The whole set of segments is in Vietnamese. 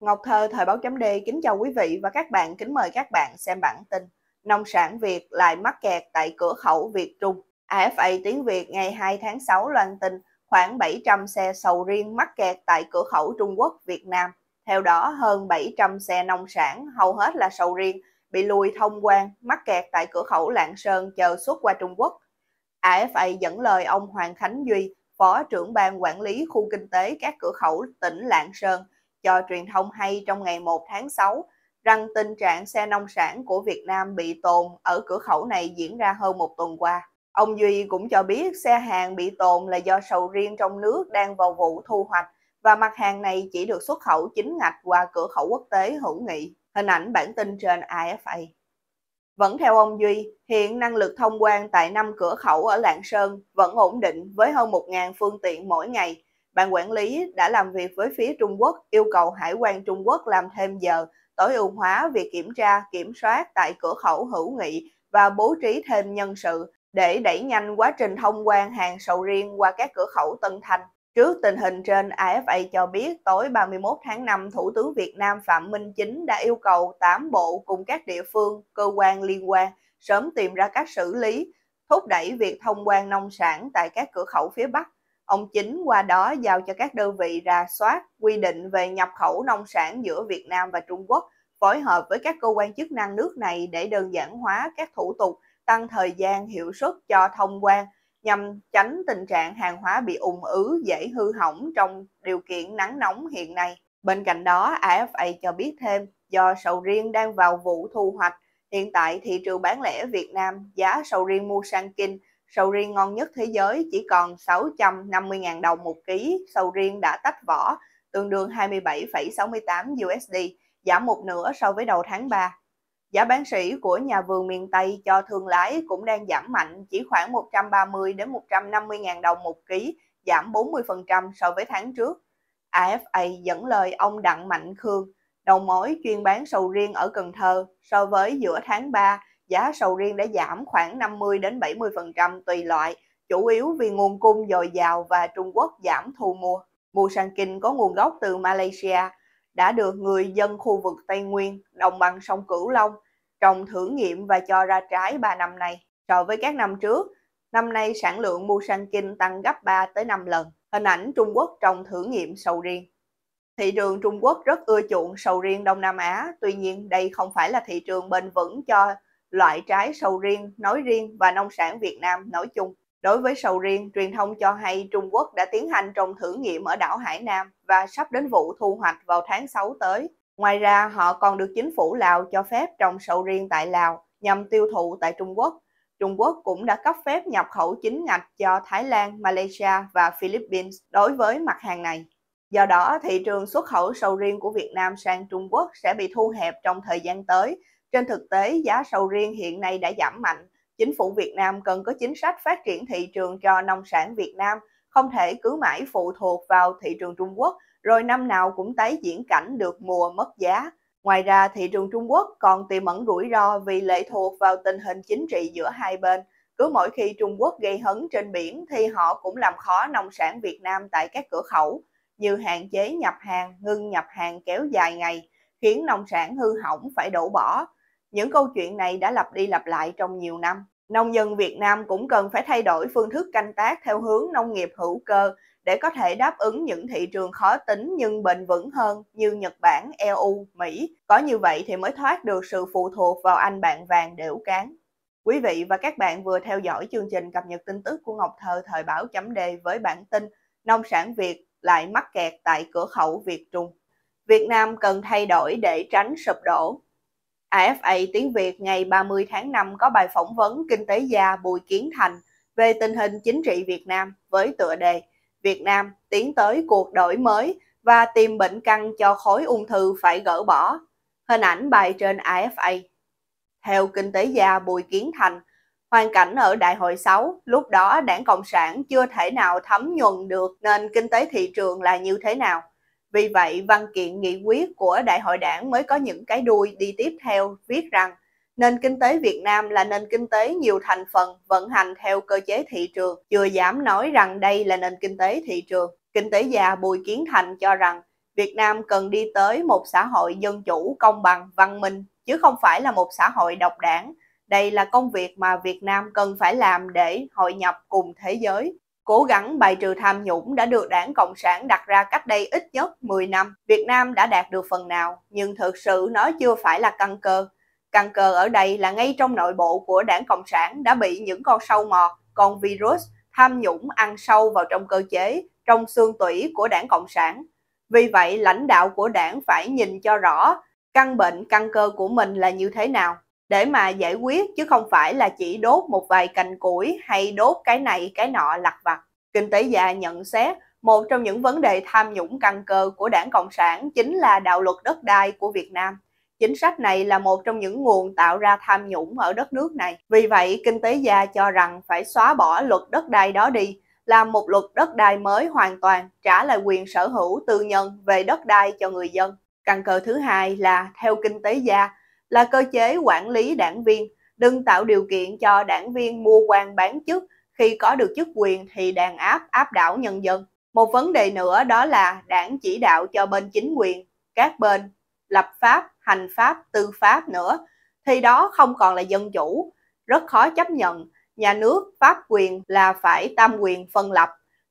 Ngọc Thơ thời báo chấm D kính chào quý vị và các bạn, kính mời các bạn xem bản tin Nông sản Việt lại mắc kẹt tại cửa khẩu Việt Trung. AFA tiếng Việt ngày 2 tháng 6 loan tin khoảng 700 xe sầu riêng mắc kẹt tại cửa khẩu Trung Quốc Việt Nam. Theo đó, hơn 700 xe nông sản, hầu hết là sầu riêng, bị lùi thông quan, mắc kẹt tại cửa khẩu Lạng Sơn chờ xuất qua Trung Quốc. AFA dẫn lời ông Hoàng Khánh Duy, Phó trưởng ban quản lý khu kinh tế các cửa khẩu tỉnh Lạng Sơn, cho truyền thông hay trong ngày 1 tháng 6 rằng tình trạng xe nông sản của Việt Nam bị tồn ở cửa khẩu này diễn ra hơn một tuần qua. Ông Duy cũng cho biết xe hàng bị tồn là do sầu riêng trong nước đang vào vụ thu hoạch và mặt hàng này chỉ được xuất khẩu chính ngạch qua cửa khẩu quốc tế hữu nghị. Hình ảnh bản tin trên AFA. Vẫn theo ông Duy, hiện năng lực thông quan tại năm cửa khẩu ở Lạng Sơn vẫn ổn định với hơn 1.000 phương tiện mỗi ngày, Ban quản lý đã làm việc với phía Trung Quốc yêu cầu Hải quan Trung Quốc làm thêm giờ, tối ưu hóa việc kiểm tra, kiểm soát tại cửa khẩu hữu nghị và bố trí thêm nhân sự để đẩy nhanh quá trình thông quan hàng sầu riêng qua các cửa khẩu Tân Thanh. Trước tình hình trên, AFA cho biết tối 31 tháng 5, Thủ tướng Việt Nam Phạm Minh Chính đã yêu cầu 8 bộ cùng các địa phương, cơ quan liên quan sớm tìm ra cách xử lý, thúc đẩy việc thông quan nông sản tại các cửa khẩu phía Bắc Ông Chính qua đó giao cho các đơn vị ra soát quy định về nhập khẩu nông sản giữa Việt Nam và Trung Quốc, phối hợp với các cơ quan chức năng nước này để đơn giản hóa các thủ tục, tăng thời gian hiệu suất cho thông quan nhằm tránh tình trạng hàng hóa bị ủng ứ dễ hư hỏng trong điều kiện nắng nóng hiện nay. Bên cạnh đó, AFA cho biết thêm do sầu riêng đang vào vụ thu hoạch, hiện tại thị trường bán lẻ Việt Nam giá sầu riêng mua sang kinh. Sầu riêng ngon nhất thế giới chỉ còn 650.000 đồng một ký, sầu riêng đã tách vỏ, tương đương 27,68 USD, giảm một nửa so với đầu tháng 3. Giá bán sỉ của nhà vườn miền Tây cho thương lái cũng đang giảm mạnh, chỉ khoảng 130 đến 150 000 đồng một ký, giảm 40% so với tháng trước. AFA dẫn lời ông Đặng Mạnh Khương, đầu mối chuyên bán sầu riêng ở Cần Thơ, so với giữa tháng 3 giá sầu riêng đã giảm khoảng 50 đến 70% tùy loại, chủ yếu vì nguồn cung dồi dào và Trung Quốc giảm thu mua. Mù sang kinh có nguồn gốc từ Malaysia, đã được người dân khu vực Tây Nguyên, đồng bằng sông Cửu Long trồng thử nghiệm và cho ra trái 3 năm nay. So với các năm trước, năm nay sản lượng mù sang kinh tăng gấp 3 tới 5 lần. Hình ảnh Trung Quốc trồng thử nghiệm sầu riêng. Thị trường Trung Quốc rất ưa chuộng sầu riêng Đông Nam Á, tuy nhiên đây không phải là thị trường bền vững cho loại trái sầu riêng nói riêng và nông sản Việt Nam nói chung. Đối với sầu riêng, truyền thông cho hay Trung Quốc đã tiến hành trồng thử nghiệm ở đảo Hải Nam và sắp đến vụ thu hoạch vào tháng 6 tới. Ngoài ra, họ còn được chính phủ Lào cho phép trồng sầu riêng tại Lào nhằm tiêu thụ tại Trung Quốc. Trung Quốc cũng đã cấp phép nhập khẩu chính ngạch cho Thái Lan, Malaysia và Philippines đối với mặt hàng này. Do đó, thị trường xuất khẩu sầu riêng của Việt Nam sang Trung Quốc sẽ bị thu hẹp trong thời gian tới trên thực tế, giá sầu riêng hiện nay đã giảm mạnh. Chính phủ Việt Nam cần có chính sách phát triển thị trường cho nông sản Việt Nam, không thể cứ mãi phụ thuộc vào thị trường Trung Quốc, rồi năm nào cũng tái diễn cảnh được mùa mất giá. Ngoài ra, thị trường Trung Quốc còn tiềm ẩn rủi ro vì lệ thuộc vào tình hình chính trị giữa hai bên. Cứ mỗi khi Trung Quốc gây hấn trên biển thì họ cũng làm khó nông sản Việt Nam tại các cửa khẩu, như hạn chế nhập hàng, ngưng nhập hàng kéo dài ngày, khiến nông sản hư hỏng phải đổ bỏ. Những câu chuyện này đã lặp đi lặp lại trong nhiều năm. Nông dân Việt Nam cũng cần phải thay đổi phương thức canh tác theo hướng nông nghiệp hữu cơ để có thể đáp ứng những thị trường khó tính nhưng bền vững hơn như Nhật Bản, EU, Mỹ. Có như vậy thì mới thoát được sự phụ thuộc vào anh bạn vàng đểu cán. Quý vị và các bạn vừa theo dõi chương trình cập nhật tin tức của Ngọc Thơ thời báo chấm đề với bản tin Nông sản Việt lại mắc kẹt tại cửa khẩu Việt Trung. Việt Nam cần thay đổi để tránh sụp đổ. AFA Tiếng Việt ngày 30 tháng 5 có bài phỏng vấn kinh tế gia Bùi Kiến Thành về tình hình chính trị Việt Nam với tựa đề Việt Nam tiến tới cuộc đổi mới và tìm bệnh căn cho khối ung thư phải gỡ bỏ. Hình ảnh bài trên AFA. Theo kinh tế gia Bùi Kiến Thành, hoàn cảnh ở Đại hội 6, lúc đó đảng Cộng sản chưa thể nào thấm nhuần được nền kinh tế thị trường là như thế nào – vì vậy, văn kiện nghị quyết của Đại hội đảng mới có những cái đuôi đi tiếp theo viết rằng nền kinh tế Việt Nam là nền kinh tế nhiều thành phần vận hành theo cơ chế thị trường, chưa dám nói rằng đây là nền kinh tế thị trường. Kinh tế gia Bùi Kiến Thành cho rằng Việt Nam cần đi tới một xã hội dân chủ, công bằng, văn minh, chứ không phải là một xã hội độc đảng. Đây là công việc mà Việt Nam cần phải làm để hội nhập cùng thế giới cố gắng bài trừ tham nhũng đã được đảng Cộng sản đặt ra cách đây ít nhất 10 năm. Việt Nam đã đạt được phần nào, nhưng thực sự nó chưa phải là căn cơ. Căn cơ ở đây là ngay trong nội bộ của đảng Cộng sản đã bị những con sâu mọt, con virus, tham nhũng ăn sâu vào trong cơ chế, trong xương tủy của đảng Cộng sản. Vì vậy, lãnh đạo của đảng phải nhìn cho rõ căn bệnh, căn cơ của mình là như thế nào để mà giải quyết chứ không phải là chỉ đốt một vài cành củi hay đốt cái này cái nọ lặt vặt. Kinh tế gia nhận xét một trong những vấn đề tham nhũng căn cơ của đảng Cộng sản chính là đạo luật đất đai của Việt Nam. Chính sách này là một trong những nguồn tạo ra tham nhũng ở đất nước này. Vì vậy, kinh tế gia cho rằng phải xóa bỏ luật đất đai đó đi, làm một luật đất đai mới hoàn toàn, trả lại quyền sở hữu tư nhân về đất đai cho người dân. Căn cơ thứ hai là, theo kinh tế gia, là cơ chế quản lý đảng viên. Đừng tạo điều kiện cho đảng viên mua quan bán chức, khi có được chức quyền thì đàn áp áp đảo nhân dân. Một vấn đề nữa đó là đảng chỉ đạo cho bên chính quyền, các bên, lập pháp, hành pháp, tư pháp nữa, thì đó không còn là dân chủ, rất khó chấp nhận. Nhà nước, pháp quyền là phải tam quyền phân lập,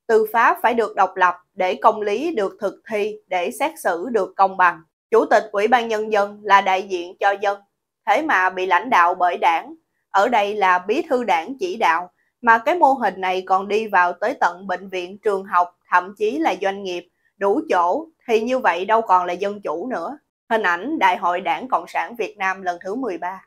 tư pháp phải được độc lập để công lý được thực thi, để xét xử được công bằng. Chủ tịch Ủy ban Nhân dân là đại diện cho dân, thế mà bị lãnh đạo bởi đảng. Ở đây là bí thư đảng chỉ đạo, mà cái mô hình này còn đi vào tới tận bệnh viện, trường học, thậm chí là doanh nghiệp, đủ chỗ, thì như vậy đâu còn là dân chủ nữa. Hình ảnh Đại hội Đảng Cộng sản Việt Nam lần thứ 13.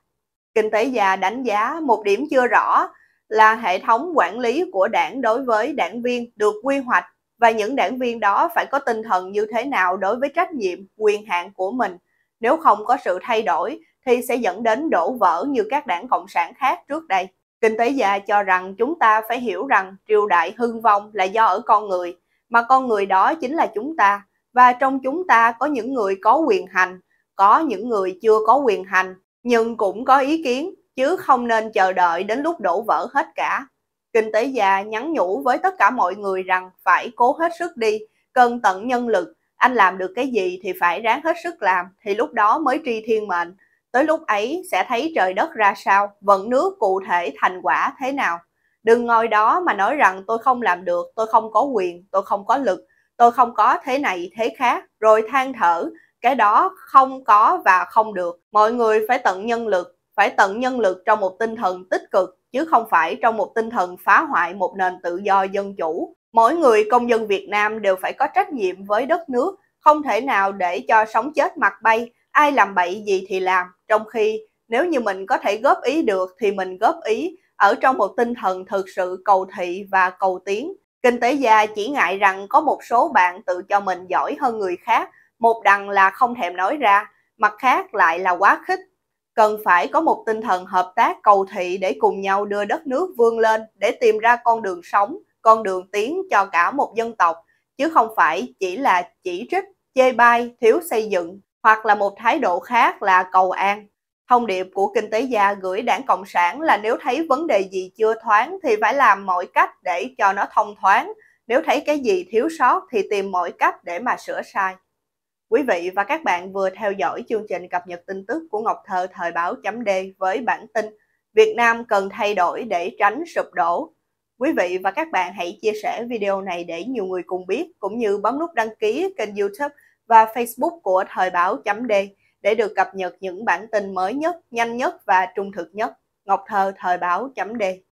Kinh tế gia đánh giá một điểm chưa rõ là hệ thống quản lý của đảng đối với đảng viên được quy hoạch và những đảng viên đó phải có tinh thần như thế nào đối với trách nhiệm, quyền hạn của mình. Nếu không có sự thay đổi thì sẽ dẫn đến đổ vỡ như các đảng Cộng sản khác trước đây. Kinh tế gia cho rằng chúng ta phải hiểu rằng triều đại hưng vong là do ở con người, mà con người đó chính là chúng ta. Và trong chúng ta có những người có quyền hành, có những người chưa có quyền hành, nhưng cũng có ý kiến, chứ không nên chờ đợi đến lúc đổ vỡ hết cả. Kinh tế gia nhắn nhủ với tất cả mọi người rằng phải cố hết sức đi, cần tận nhân lực, anh làm được cái gì thì phải ráng hết sức làm, thì lúc đó mới tri thiên mệnh. Tới lúc ấy sẽ thấy trời đất ra sao, vận nước cụ thể thành quả thế nào. Đừng ngồi đó mà nói rằng tôi không làm được, tôi không có quyền, tôi không có lực, tôi không có thế này thế khác, rồi than thở, cái đó không có và không được. Mọi người phải tận nhân lực, phải tận nhân lực trong một tinh thần tích cực, chứ không phải trong một tinh thần phá hoại một nền tự do dân chủ. Mỗi người công dân Việt Nam đều phải có trách nhiệm với đất nước, không thể nào để cho sống chết mặt bay, ai làm bậy gì thì làm, trong khi nếu như mình có thể góp ý được thì mình góp ý ở trong một tinh thần thực sự cầu thị và cầu tiến. Kinh tế gia chỉ ngại rằng có một số bạn tự cho mình giỏi hơn người khác, một đằng là không thèm nói ra, mặt khác lại là quá khích cần phải có một tinh thần hợp tác cầu thị để cùng nhau đưa đất nước vươn lên để tìm ra con đường sống, con đường tiến cho cả một dân tộc, chứ không phải chỉ là chỉ trích, chê bai, thiếu xây dựng hoặc là một thái độ khác là cầu an. Thông điệp của kinh tế gia gửi đảng Cộng sản là nếu thấy vấn đề gì chưa thoáng thì phải làm mọi cách để cho nó thông thoáng, nếu thấy cái gì thiếu sót thì tìm mọi cách để mà sửa sai. Quý vị và các bạn vừa theo dõi chương trình cập nhật tin tức của Ngọc Thơ Thời báo chấm D với bản tin Việt Nam cần thay đổi để tránh sụp đổ. Quý vị và các bạn hãy chia sẻ video này để nhiều người cùng biết, cũng như bấm nút đăng ký kênh youtube và facebook của Thời báo chấm D để được cập nhật những bản tin mới nhất, nhanh nhất và trung thực nhất. Ngọc Thơ Thời báo chấm D